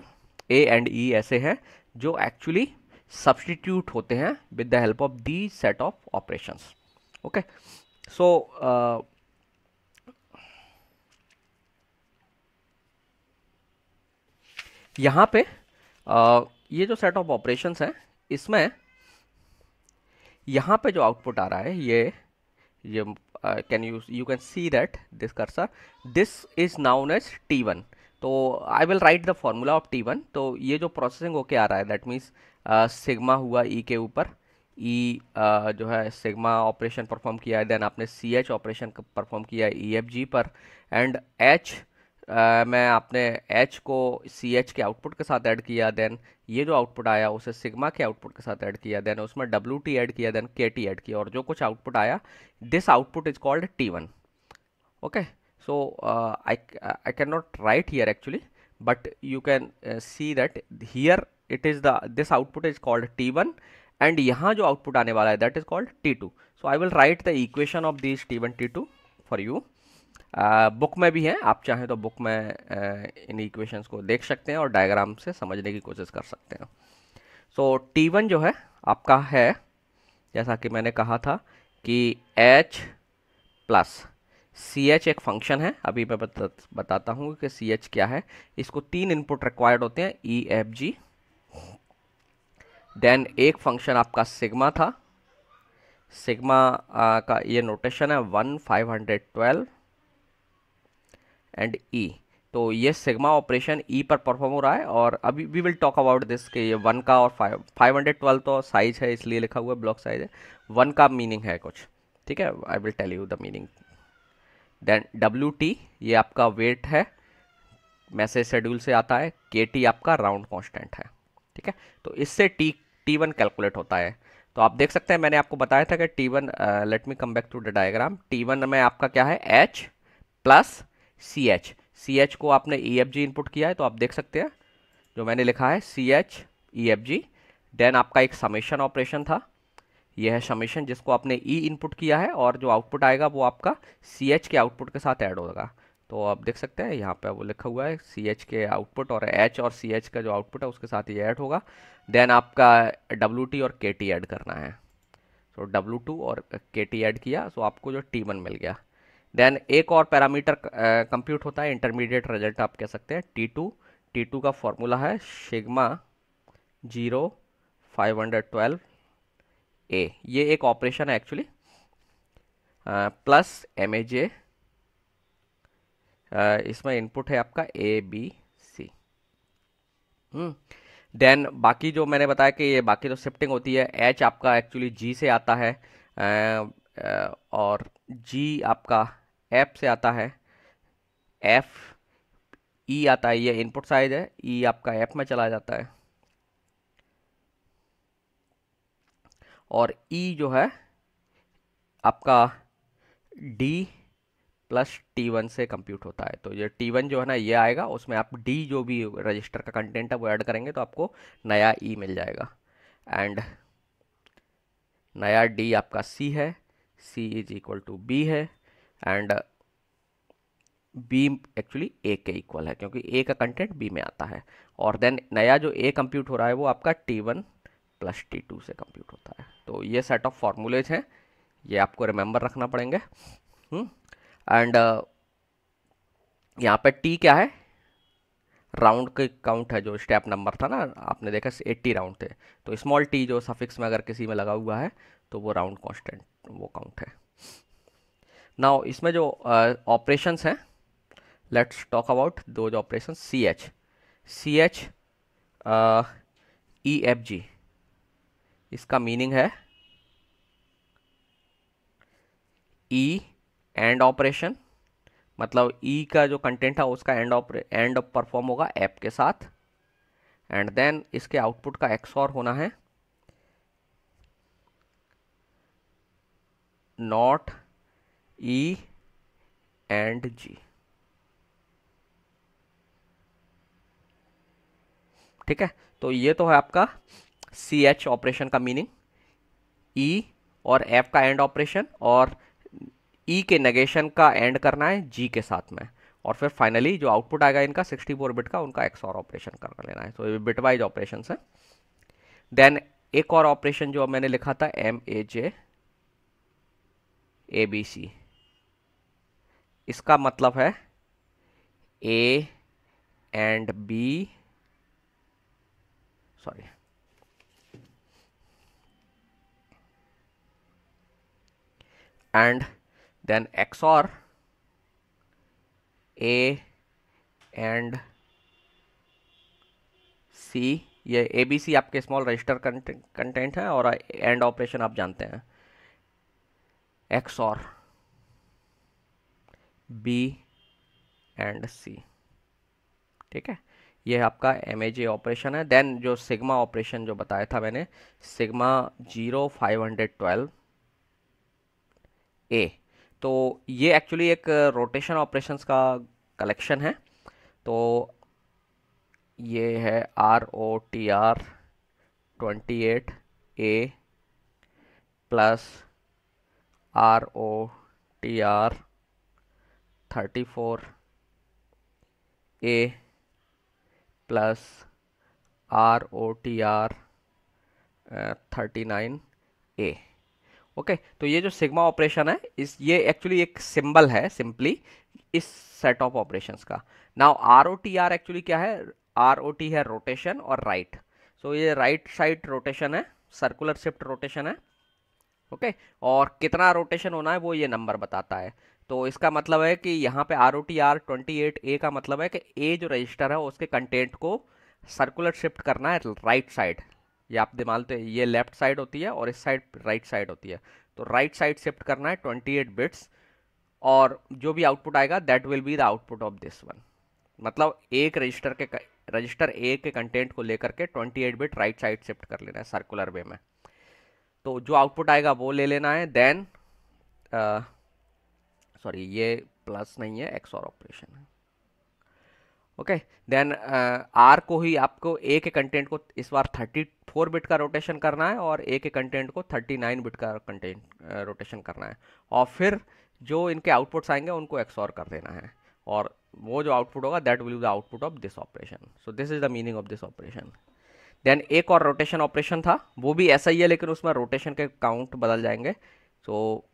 ए एंड ई ऐसे हैं जो एक्चुअली सब्सटीट्यूट होते हैं with the help of the set of operations okay so यहाँ पे आ, ये जो सेट ऑफ ऑपरेशंस है इसमें यहाँ पे जो आउटपुट आ रहा है ये ये can you you can see that this cursor this is known as T one तो I will write the formula of T one तो ये जो प्रोसेसिंग होके आ रहा है दैट मीन्स सिग्मा हुआ ई e के ऊपर ई e, uh, जो है सिग्मा ऑपरेशन परफॉर्म किया है देन आपने सी एच ऑपरेशन परफॉर्म किया है ई एफ जी पर एंड एच मैं आपने एच को सी एच के आउटपुट के साथ ऐड किया देन ये जो आउटपुट आया उसे सिग्मा के आउटपुट के साथ ऐड किया देन उसमें डब्ल्यू टी ऐड किया देन के टी ऐड किया और जो कुछ आउटपुट आया this output is called T one okay so I I can not write here actually but you can see that here it is the this output is called T one and यहाँ जो आउटपुट आने वाला है that is called T two so I will write the equation of this T one T two for you book में भी हैं आप चाहें तो बुक में इन इक्वेशंस को देख सकते हैं और डायग्राम से समझने की कोशिश कर सकते हैं सो so, टी वन जो है आपका है जैसा कि मैंने कहा था कि एच प्लस सी एच एक फंक्शन है अभी मैं बता, बताता हूँ कि सी एच क्या है इसको तीन इनपुट रिक्वायर्ड होते हैं ई एफ जी देन एक फंक्शन आपका सिग्मा था सिग्मा का ये नोटेशन है one five hundred twelve and E e. तो ये सिग्मा ऑपरेशन ई पर परफॉर्म हो रहा है और अभी we will talk about this के ये वन का और फाइव फाइव हंड्रेड ट्वेल्व तो साइज है इसलिए लिखा हुआ है ब्लॉक साइज है वन का मीनिंग है कुछ ठीक है I will tell you the meaning then W T ये आपका वेट है मैसेज शेड्यूल से आता है के टी आपका राउंड कॉन्स्टेंट है ठीक है तो इससे टी टी वन कैलकुलेट होता है तो आप देख सकते हैं मैंने आपको बताया था कि T one let me come back to the diagram T one में आपका क्या है H plus C H C H को आपने ई एफ जी इनपुट किया है तो आप देख सकते हैं जो मैंने लिखा है C H E F G then आपका एक समेशन ऑपरेशन था यह है समेशन जिसको आपने ई e इनपुट किया है और जो आउटपुट आएगा वो आपका सी एच के आउटपुट के साथ ऐड होगा तो आप देख सकते हैं यहाँ पे वो लिखा हुआ है सी एच के आउटपुट और एच और सी एच का जो आउटपुट है उसके साथ ये ऐड होगा देन आपका डब्ल्यू टी और के टी ऐड करना है सो डब्ल्यू टू और के टी ऐड किया सो तो आपको जो टी वन मिल गया देन एक और पैरामीटर कंप्यूट होता है इंटरमीडिएट रिजल्ट आप कह सकते हैं टी टू टी टू का फॉर्मूला है sigma zero five hundred twelve A ये एक ऑपरेशन है actually plus M A J इसमें इनपुट है आपका ए बी सी देन बाकी जो मैंने बताया कि ये बाकी जो शिफ्टिंग होती है एच आपका एक्चुअली जी से आता है आ, आ, और जी आपका एप से आता है एफ ई e आता है ये इनपुट साइज है ई e आपका एप में चला जाता है और ई e जो है आपका डी प्लस टी वन से कंप्यूट होता है तो ये टी वन जो है ना ये आएगा उसमें आप डी जो भी रजिस्टर का कंटेंट है वो ऐड करेंगे तो आपको नया ई e मिल जाएगा एंड नया डी आपका सी है C is equal to B है एंड बी एक्चुअली ए के इक्वल है क्योंकि ए का कंटेंट बी में आता है और देन नया जो ए कंप्यूट हो रहा है वो आपका T one plus T two से कंप्यूट होता है तो ये सेट ऑफ फार्मूलेज हैं ये आपको रिमेंबर रखना पड़ेंगे एंड हम्म, uh, यहाँ पे टी क्या है राउंड के काउंट है जो स्टेप नंबर था ना आपने देखा एट्टी राउंड थे तो स्मॉल टी जो सफिक्स में अगर किसी में लगा हुआ है तो वो राउंड कॉन्स्टेंट वो काउंट है नाउ इसमें जो ऑपरेशन uh, हैं लेट्स टॉक अबाउट दो जो operation C H C H E F G इसका मीनिंग है ई एंड ऑपरेशन मतलब ई e का जो कंटेंट है उसका एंड ऑपरे एंड परफॉर्म होगा एप के साथ एंड देन इसके आउटपुट का एक्सॉर होना है नॉट E एंड जी ठीक है तो ये तो है आपका सी एच ऑपरेशन का मीनिंग ई e और एफ का एंड ऑपरेशन और ई e के नेगेशन का एंड करना है जी के साथ में और फिर फाइनली जो आउटपुट आएगा इनका 64 बिट का उनका एक्स और ऑपरेशन कर लेना है तो ये बिट वाइज ऑपरेशन है देन एक और ऑपरेशन जो मैंने लिखा था M A J A B सी इसका मतलब है A and B sorry then X और ए एंड सी ये ए बी सी आपके स्मॉल रजिस्टर कंटेंट है और एंड ऑपरेशन आप जानते हैं एक्स और बी एंड सी ठीक है ये आपका एम ऑपरेशन है देन जो सिग्मा ऑपरेशन जो बताया था मैंने sigma zero five hundred twelve A तो ये एक्चुअली एक रोटेशन ऑपरेशंस का कलेक्शन है तो ये है R O T R twenty eight A plus R O T R thirty four A plus R O T R thirty nine A okay तो ये जो सिग्मा ऑपरेशन है इस ये एक्चुअली एक सिंबल है सिंपली इस सेट ऑफ ऑपरेशंस का now R O T R actually क्या है आर ओ टी है रोटेशन और राइट right. सो so, ये राइट साइड रोटेशन है सर्कुलर शिफ्ट रोटेशन है ओके okay? और कितना रोटेशन होना है वो ये नंबर बताता है तो इसका मतलब है कि यहाँ पे R O T R twenty eight A का मतलब है कि ए जो रजिस्टर है उसके कंटेंट को सर्कुलर शिफ्ट करना है राइट साइड ये आप मानते तो ये लेफ्ट साइड होती है और इस साइड राइट साइड होती है तो राइट साइड शिफ्ट करना है ट्वेंटी एट बिट्स और जो भी आउटपुट आएगा that will be the output of this one मतलब एक रजिस्टर के रजिस्टर ए के कंटेंट को लेकर के 28 बिट राइट साइड शिफ्ट कर लेना है सर्कुलर वे में तो जो आउटपुट आएगा वो ले लेना है देन सॉरी ये प्लस नहीं है एक्स और ऑपरेशन है ओके देन आर को ही आपको ए के कंटेंट को इस बार 34 बिट का रोटेशन करना है और ए के कंटेंट को 39 बिट का कंटेंट रोटेशन uh, करना है और फिर जो इनके आउटपुट्स आएंगे उनको एक्सोर कर देना है और वो जो आउटपुट होगा that will the output of this operation so this is the meaning of this operation then एक और रोटेशन ऑपरेशन था वो भी ऐसा ही है लेकिन उसमें रोटेशन के काउंट बदल जाएंगे सो so,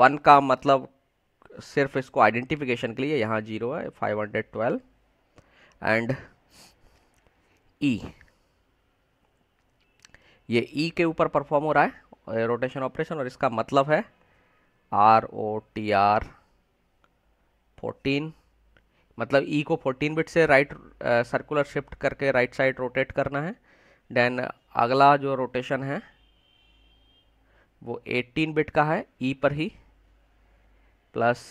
वन uh, का मतलब सिर्फ इसको आइडेंटिफिकेशन के लिए यहाँ जीरो है five hundred twelve and E ये ई e के ऊपर परफॉर्म हो रहा है रोटेशन ऑपरेशन और इसका मतलब है R O T R fourteen मतलब ई e को 14 बिट से राइट सर्कुलर शिफ्ट करके राइट साइड रोटेट करना है देन अगला जो रोटेशन है वो 18 बिट का है ई e पर ही plus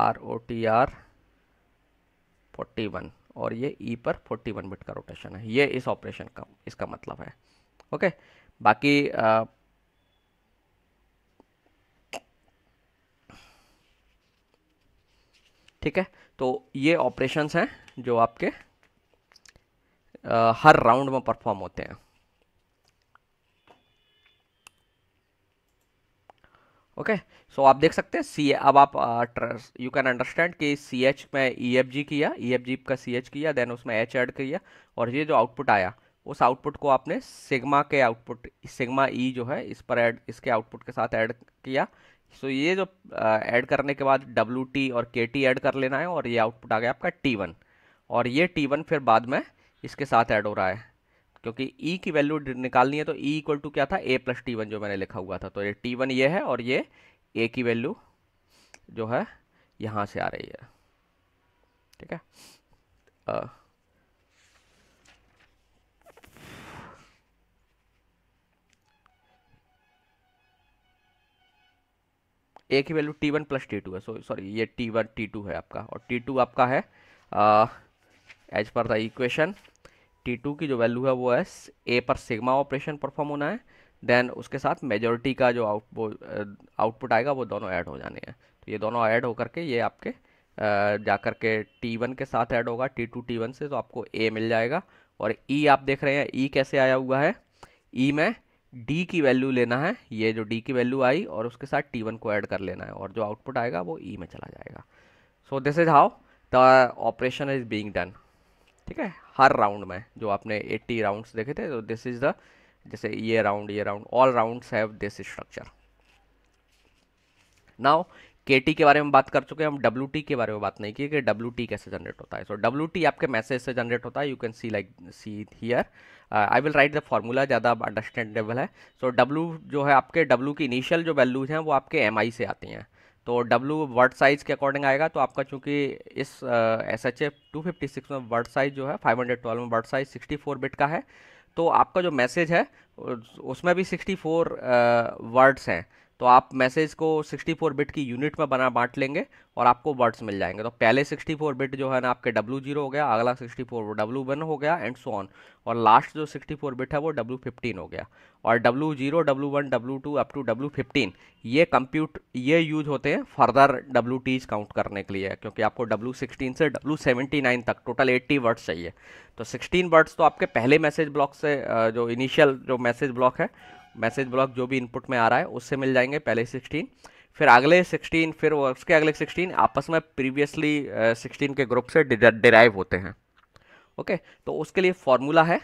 R O T R forty one और ये ई e पर फोर्टी वन बिट का रोटेशन है ये इस ऑपरेशन का इसका मतलब है ओके बाकी आ, ठीक है तो ये ऑपरेशंस हैं जो आपके आ, हर राउंड में परफॉर्म होते हैं ओके okay? सो so, आप देख सकते हैं सी अब आप यू कैन अंडरस्टैंड कि सी एच में ई एफ जी किया ई एफ जी का सी एच किया देन उसमें एच ऐड किया और ये जो आउटपुट आया उस आउटपुट को आपने सिग्मा के आउटपुट सिग्मा ई जो है इस पर ऐड इसके आउटपुट के साथ ऐड किया सो so, ये जो ऐड uh, करने के बाद डब्ल्यू टी और के टी ऐड कर लेना है और ये आउटपुट आ गया आपका टी वन और ये टी वन फिर बाद में इसके साथ ऐड हो रहा है क्योंकि ई e की वैल्यू निकालनी है तो e इक्वल टू क्या था ए प्लस टी वन जो मैंने लिखा हुआ था तो ये टी वन ये है और ये ए की वैल्यू जो है यहाँ से आ रही है ठीक है आ, ए की value T one plus T two है सो सॉरी ये टी वन टी टू है आपका और टी टू आपका है as per the equation T to की जो वैल्यू है वो है ए पर सिग्मा ऑपरेशन परफॉर्म होना है देन उसके साथ मेजोरिटी का जो आउट आउटपुट आएगा वो दोनों ऐड हो जाने हैं तो ये दोनों ऐड होकर के ये आपके जा कर के टी वन के साथ ऐड होगा टी टू टी वन से तो आपको ए मिल जाएगा और ई e आप देख रहे हैं ई e कैसे आया हुआ है ई e में डी की वैल्यू लेना है ये जो डी की वैल्यू आई और उसके साथ टी वन को ऐड कर लेना है और जो आउटपुट आएगा वो ई e में चला जाएगा so this is how the operation is being done ठीक है हर राउंड में जो आपने 80 राउंड्स देखे थे तो दिस इज़ द जैसे ये राउंड ये round all rounds have this structure now के के बारे में बात कर चुके हैं हम डब्ल्यू के बारे में बात नहीं की कि डब्ल्यू कैसे जनरेट होता है सो so, डब्ल्यू आपके मैसेज से जनरेट होता है you can see like see here I will write the formula ज़्यादा अंडरस्टैंडेबल है सो so, डब्ल्यू जो है आपके डब्ल्यू की इनिशियल जो वैल्यूज हैं वो आपके एम से आती हैं तो W वर्ड साइज़ के अकॉर्डिंग आएगा तो आपका चूंकि इस S H A two fifty six में वर्ड साइज़ जो है फाइव हंड्रेड ट्वेल्व में word size sixty four bit का है तो आपका जो मैसेज है उसमें भी सिक्सटी फोर वर्ड्स हैं तो आप मैसेज को 64 बिट की यूनिट में बना बांट लेंगे और आपको वर्ड्स मिल जाएंगे तो पहले 64 बिट जो है ना आपके डब्लू जीरो हो गया अगला 64 डब्लू वन हो गया एंड सो ऑन और लास्ट जो 64 बिट है वो W15 फिफ्टीन हो गया और W0, zero W one W two up to W fifteen ये कंप्यूट ये यूज होते हैं फर्दर डब्ल्यू टीज काउंट करने के लिए क्योंकि आपको डब्ल्यू सिक्सटीन से डब्लू सेवेंटी नाइन तक टोटल एट्टी वर्ड्स चाहिए तो सिक्सटीन वर्ड्स तो आपके पहले मैसेज ब्लॉक से जो इनिशियल जो मैसेज ब्लॉक है मैसेज ब्लॉक जो भी इनपुट में आ रहा है उससे मिल जाएंगे पहले सिक्सटीन फिर अगले सिक्सटीन फिर उसके अगले सिक्सटीन आपस में प्रीवियसली सिक्सटीन के ग्रुप से डिराइव होते हैं ओके okay? तो उसके लिए फॉर्मूला है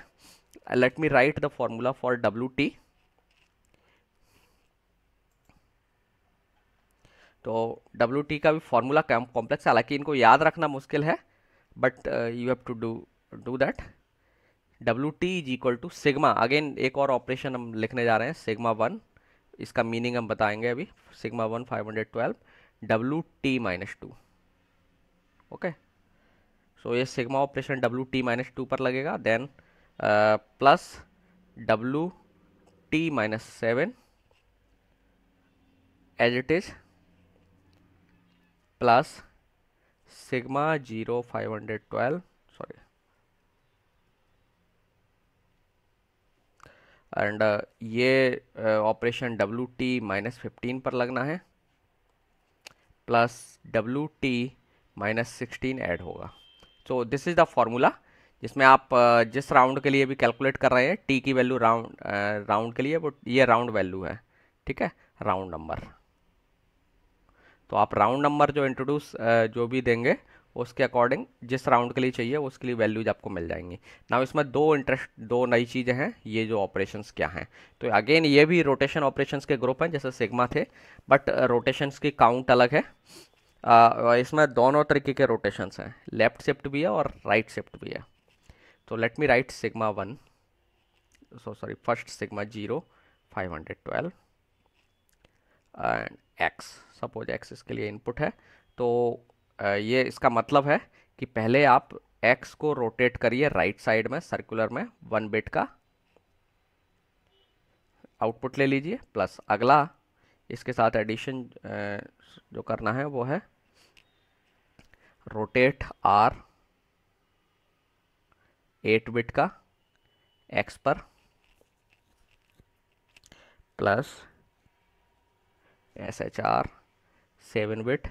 let me write the formula for W T तो डब्ल्यू टी का भी फॉर्मूला कॉम्प्लेक्स है हालांकि इनको याद रखना मुश्किल है but you have to do do that W T is equal to sigma again एक और ऑपरेशन हम लिखने जा रहे हैं सिग्मा वन इसका मीनिंग हम बताएंगे अभी sigma one five hundred twelve W T minus two okay so ये sigma operation W T minus two पर लगेगा then plus W T minus seven as it is plus sigma zero five hundred twelve and ये operation W T minus fifteen पर लगना है plus W T minus sixteen add होगा so this is the formula जिसमें आप जिस राउंड के लिए भी कैलकुलेट कर रहे हैं टी की वैल्यू राउंड राउंड के लिए वो ये राउंड वैल्यू है ठीक है राउंड नंबर तो आप राउंड नंबर जो इंट्रोड्यूस जो भी देंगे उसके अकॉर्डिंग जिस राउंड के लिए चाहिए उसके लिए वैल्यूज आपको मिल जाएंगी ना इसमें दो इंटरेस्ट दो नई चीज़ें हैं ये जो ऑपरेशंस क्या हैं तो अगेन ये भी रोटेशन ऑपरेशंस के ग्रुप हैं जैसे सिग्मा थे बट रोटेशंस uh, की काउंट अलग है आ, uh, इसमें दोनों तरीके के रोटेशंस हैं लेफ्ट शिफ्ट भी है और राइट right शिफ्ट भी है तो let me write sigma one so sorry first sigma zero five hundred twelve and X suppose X इसके लिए इनपुट है तो ये इसका मतलब है कि पहले आप एक्स को रोटेट करिए राइट साइड में सर्कुलर में वन बिट का आउटपुट ले लीजिए प्लस अगला इसके साथ एडिशन जो करना है वो है रोटेट आर एट बिट का एक्स पर plus S H R seven bit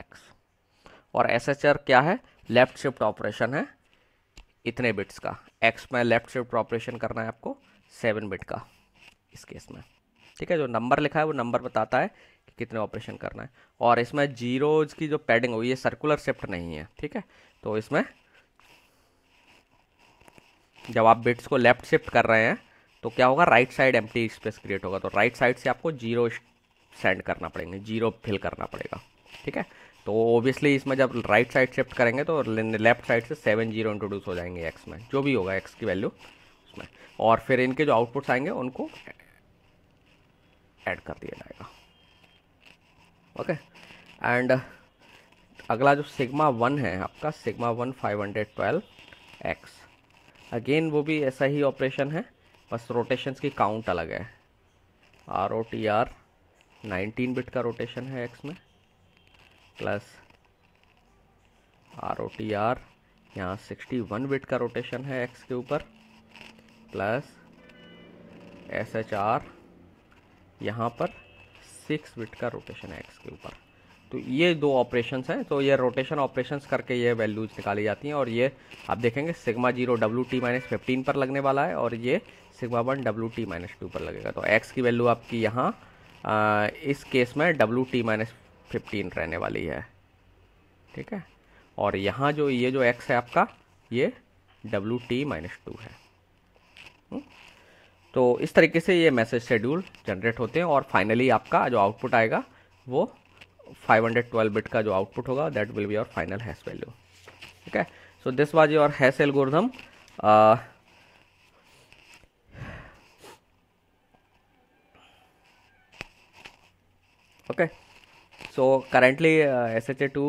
X और एस क्या है लेफ्ट शिफ्ट ऑपरेशन है इतने बिट्स का एक्स में लेफ्ट शिफ्ट ऑपरेशन करना है आपको सेवन बिट का इस केस में ठीक है जो नंबर लिखा है वो नंबर बताता है कि कितने ऑपरेशन करना है और इसमें जीरोज की जो पैडिंग हुई है सर्कुलर शिफ्ट नहीं है ठीक है तो इसमें जब आप बिट्स को लेफ्ट शिफ्ट कर रहे हैं तो क्या होगा right side M space create होगा तो राइट साइड से आपको जीरो सेंड करना पड़ेंगे जीरो फिल करना पड़ेगा ठीक है तो ओबियसली इसमें जब राइट साइड शिफ्ट करेंगे तो लेफ्ट साइड से सेवन जीरो इंट्रोड्यूस हो जाएंगे एक्स में जो भी होगा एक्स की वैल्यू उसमें और फिर इनके जो आउटपुट्स आएंगे उनको ऐड कर दिया जाएगा ओके एंड अगला जो सिग्मा वन है आपका sigma one five hundred twelve X again वो भी ऐसा ही ऑपरेशन है बस रोटेशंस की काउंट अलग है R O T R nineteen bit का रोटेशन है एक्स में plus R O T R यहाँ सिक्सटी वन बिट का रोटेशन है एक्स के ऊपर प्लस एस एच आर यहाँ पर सिक्स बिट का रोटेशन है एक्स के ऊपर तो ये दो ऑपरेशंस हैं तो ये रोटेशन ऑपरेशंस करके ये वैल्यूज निकाली जाती हैं और ये आप देखेंगे sigma zero W T minus fifteen पर लगने वाला है और ये sigma one W T minus two पर लगेगा तो एक्स की वैल्यू आपकी यहाँ इस केस में डब्लू टी माइनस फिफ्टीन रहने वाली है ठीक है और यहाँ जो ये जो एक्स है आपका ये डब्ल्यू टी माइनस टू है हम्म? तो इस तरीके से ये मैसेज शेड्यूल जनरेट होते हैं और फाइनली आपका जो आउटपुट आएगा वो 512 बिट का जो आउटपुट होगा that will be your final hash value ठीक है so this was your hash algorithm okay so currently S H A two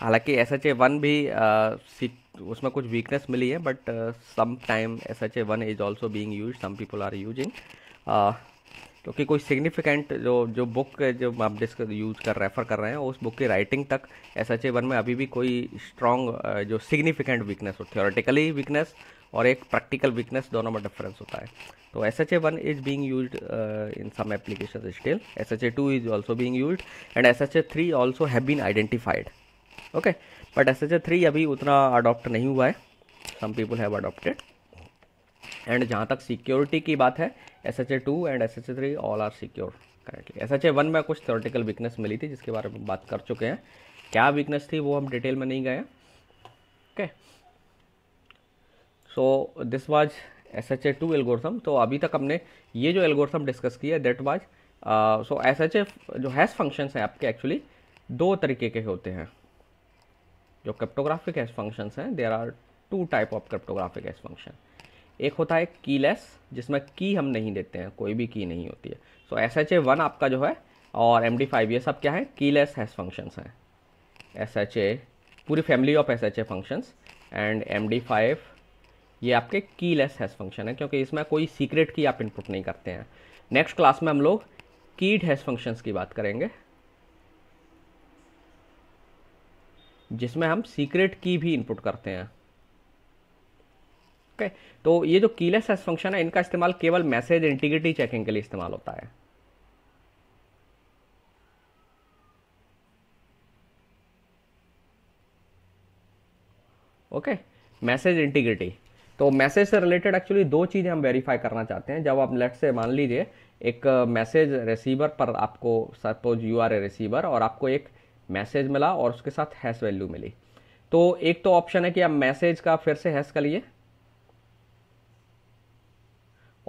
हालांकि एस एच ए वन भी uh, उसमें कुछ वीकनेस मिली है but some time S H A one is also being use some people are using क्योंकि कोई सिग्निफिकेंट जो जो बुक जो आप डिस्क यूज कर रेफ़र कर रहे हैं उस बुक की राइटिंग तक एस एच ए वन में अभी भी कोई स्ट्रॉन्ग uh, जो सिग्निफिकेंट वीकनेस हो थियोरेटिकली वीकनेस और एक प्रैक्टिकल वीकनेस दोनों में डिफरेंस होता है तो S H A one is being use in some application still S H A two is also being use and S H A three also have been identified okay but S H A three अभी उतना अडॉप्ट नहीं हुआ है some people have adopted and जहाँ तक सिक्योरिटी की बात है S H A two and S H A three all are secure currently S H A one में कुछ थ्योरेटिकल वीकनेस मिली थी जिसके बारे में बात कर चुके हैं क्या वीकनेस थी वो हम डिटेल में नहीं गए okay okay. So this was S H A two algorithm तो अभी तक हमने ये जो एल्गोरिथम डिस्कस किया that was so S H A जो हैश फंक्शंस हैं आपके एक्चुअली दो तरीके के होते हैं जो क्रिप्टोग्राफिक हैश फंक्शंस हैं there are two type of cryptographic hash function एक होता है की लेस जिसमें की हम नहीं देते हैं कोई भी की नहीं होती है so S H A one आपका जो है और एम डी फाइव ये सब क्या है की लेस हैश फंक्शंस हैं एस एच ए पूरी family of S H A functions and M D five ये आपके की लेस हैश फंक्शन है क्योंकि इसमें कोई सीक्रेट की आप इनपुट नहीं करते हैं नेक्स्ट क्लास में हम लोग कीड हैश फंक्शंस की बात करेंगे जिसमें हम सीक्रेट की भी इनपुट करते हैं ओके okay. तो ये जो कीलेस हैश फंक्शन है इनका इस्तेमाल केवल मैसेज इंटीग्रिटी चेकिंग के लिए इस्तेमाल होता है ओके मैसेज इंटीग्रिटी तो मैसेज से रिलेटेड एक्चुअली दो चीज़ें हम वेरीफाई करना चाहते हैं जब आप लेट से मान लीजिए एक मैसेज uh, रिसीवर पर आपको suppose you are a receiver और आपको एक मैसेज मिला और उसके साथ हैस वैल्यू मिली तो एक तो ऑप्शन है कि आप मैसेज का फिर से कर करिए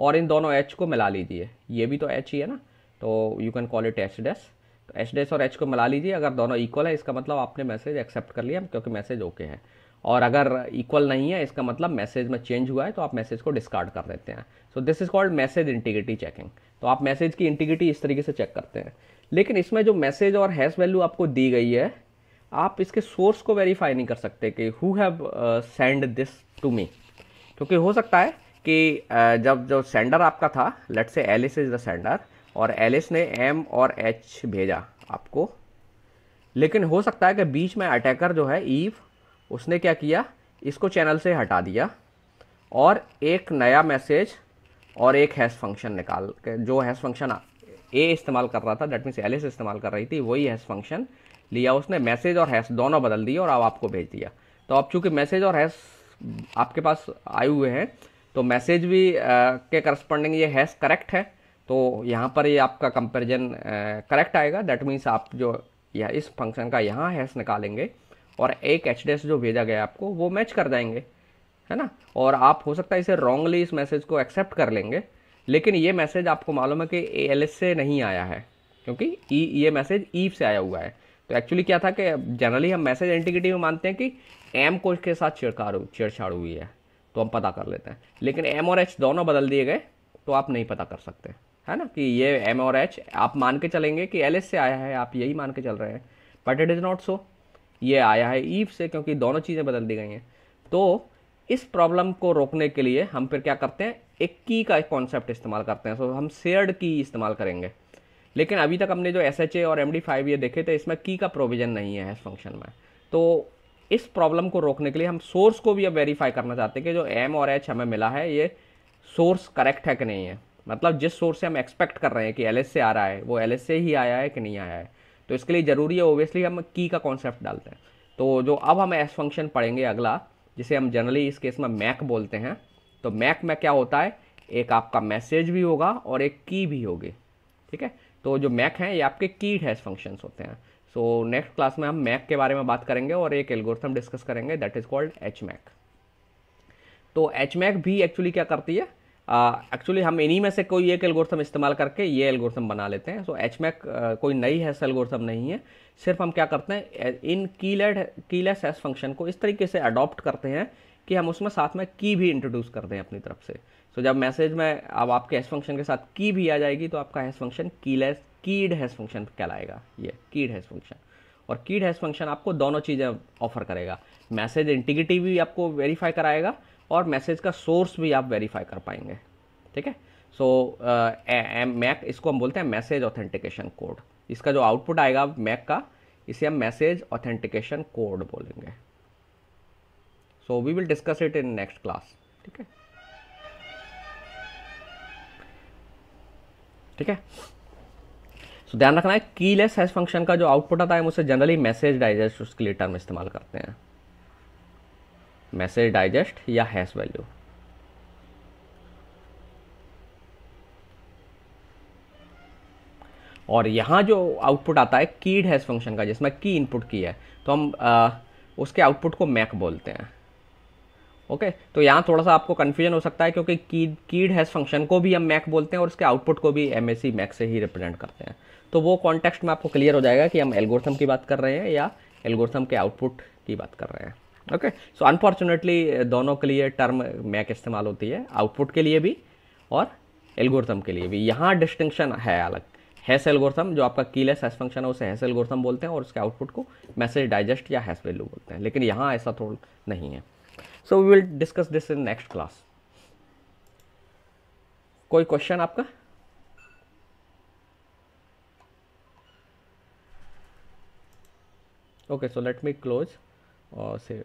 और इन दोनों एच को मिला लीजिए ये भी तो एच ही है ना तो you can call it H dash तो एच डेस और एच को मिला लीजिए अगर दोनों इक्वल है इसका मतलब आपने मैसेज एक्सेप्ट कर लिया क्योंकि मैसेज ओके है और अगर इक्वल नहीं है इसका मतलब मैसेज में चेंज हुआ है तो आप मैसेज को डिस्कार्ड कर देते हैं so this is called message integrity checking तो आप मैसेज की इंटीग्रिटी इस तरीके से चेक करते हैं लेकिन इसमें जो मैसेज और हैश वैल्यू आपको दी गई है आप इसके सोर्स को वेरीफाई नहीं कर सकते कि who have send this to me क्योंकि हो सकता है कि uh, जब जो सेंडर आपका था let's say Alice is the sender और एलिस ने एम और एच भेजा आपको लेकिन हो सकता है कि बीच में अटैकर जो है ईव उसने क्या किया इसको चैनल से हटा दिया और एक नया मैसेज और एक हैश फंक्शन निकाल जो हैश फंक्शन ए इस्तेमाल कर रहा था डेट मीन्स एलिस इस्तेमाल कर रही थी वही हैश फंक्शन लिया उसने मैसेज और हैश दोनों बदल दिए और अब आपको भेज दिया तो अब चूंकि मैसेज और हैश आपके पास आए हुए हैं तो मैसेज भी आ, के करस्पॉन्डिंग ये हैश करेक्ट है तो यहाँ पर ये आपका कंपेरिजन करेक्ट आएगा दैट मीन्स आप जो यह इस फंक्शन का यहाँ हैश निकालेंगे और एक एच जो भेजा गया आपको वो मैच कर जाएंगे है ना और आप हो सकता है इसे रॉन्गली इस मैसेज को एक्सेप्ट कर लेंगे लेकिन ये मैसेज आपको मालूम है कि ए एल एस से नहीं आया है क्योंकि ई e, ये मैसेज ईव से आया हुआ है तो एक्चुअली क्या था कि जनरली हम मैसेज एंटिग्रिटी में मानते हैं कि एम को के साथ छिड़कार छेड़छाड़ हुई है तो हम पता कर लेते हैं लेकिन एम और एच दोनों बदल दिए गए तो आप नहीं पता कर सकते है ना कि ये एम और एच आप मान के चलेंगे कि एल एस से आया है आप यही मान के चल रहे हैं but it is not so ये आया है ईव से क्योंकि दोनों चीज़ें बदल दी गई हैं तो इस प्रॉब्लम को रोकने के लिए हम फिर क्या करते हैं एक की का एक कॉन्सेप्ट इस्तेमाल करते हैं सो हम शेयर्ड की इस्तेमाल करेंगे लेकिन अभी तक हमने जो एस एच ए और एम डी फाइव ये देखे थे इसमें की का प्रोविज़न नहीं है इस फंक्शन में तो इस प्रॉब्लम को रोकने के लिए हम सोर्स को भी अब वेरीफाई करना चाहते हैं कि जो एम और एच हमें मिला है ये सोर्स करेक्ट है कि नहीं है मतलब जिस सोर्स से हम एक्सपेक्ट कर रहे हैं कि एल से आ रहा है वो एल से ही आया है कि नहीं आया है तो इसके लिए ज़रूरी है ओबियसली हम की का कॉन्सेप्ट डालते हैं तो जो अब हम एस फंक्शन पढ़ेंगे अगला जिसे हम जनरली इस केस में मैक बोलते हैं तो मैक में क्या होता है एक आपका मैसेज भी होगा और एक की भी होगी ठीक है तो जो मैक हैं ये आपके कीड हैश फंक्शंस होते हैं सो नेक्स्ट क्लास में हम मैक के बारे में बात करेंगे और एक एल्गोरिथम डिस्कस करेंगे that is called H MAC तो एच मैक भी एक्चुअली क्या करती है एक्चुअली हम इन्हीं में से कोई एक एल्गोरिथम इस्तेमाल करके ये एल्गोरिथम बना लेते हैं सो एच मैक कोई नई हैस एल्गोरिथम नहीं है सिर्फ हम क्या करते हैं इन कीलेड कीलेस हैस फंक्शन को इस तरीके से अडॉप्ट करते हैं कि हम उसमें साथ में की भी इंट्रोड्यूस कर दें अपनी तरफ से सो so, जब मैसेज में अब आपके हैस फंक्शन के साथ की भी आ जाएगी तो आपका हैस फंक्शन कीलेस कीड हैस फंक्शन कहलाएगा ये कीड हैस फंक्शन और कीड हैस फंक्शन आपको दोनों चीज़ें ऑफर करेगा मैसेज इंटीग्रिटी भी आपको वेरीफाई कराएगा और मैसेज का सोर्स भी आप वेरीफाई कर पाएंगे ठीक है सो मैक uh, इसको हम बोलते हैं मैसेज ऑथेंटिकेशन कोड इसका जो आउटपुट आएगा मैक का इसे हम मैसेज ऑथेंटिकेशन कोड बोलेंगे so we will discuss it in next class ठीक है ठीक है सो ध्यान रखना है कीलेस हैश फंक्शन का जो आउटपुट आता है हम उसे जनरली मैसेज डाइजेस्ट उसके लिए टर्म इस्तेमाल करते हैं मैसेज डाइजेस्ट या हैश वैल्यू और यहाँ जो आउटपुट आता है कीड हैश फंक्शन का जिसमें की इनपुट की है तो हम आ, उसके आउटपुट को मैक बोलते हैं ओके तो यहाँ थोड़ा सा आपको कन्फ्यूजन हो सकता है क्योंकि कीड कीड हैश फंक्शन को भी हम मैक बोलते हैं और उसके आउटपुट को भी एम मैक से ही रिप्रेजेंट करते हैं तो वो कॉन्टेक्स्ट में आपको क्लियर हो जाएगा कि हम एल्गोरिथम की बात कर रहे हैं या एल्गोरिथम के आउटपुट की बात कर रहे हैं ओके सो अनफॉर्चुनेटली दोनों के लिए टर्म मैक इस्तेमाल होती है आउटपुट के लिए भी और एल्गोरिथम के लिए भी यहाँ डिस्टिंक्शन है अलग हैस एल्गोरिथम जो आपका कीलेस हैस फंक्शन है उसे हैस एल्गोरिथम बोलते हैं और उसके आउटपुट को मैसेज डाइजेस्ट या हैस वैल्यू बोलते हैं लेकिन यहाँ ऐसा थोड़ा नहीं है so we will discuss this in next class कोई क्वेश्चन आपका okay so let me close 哦，是。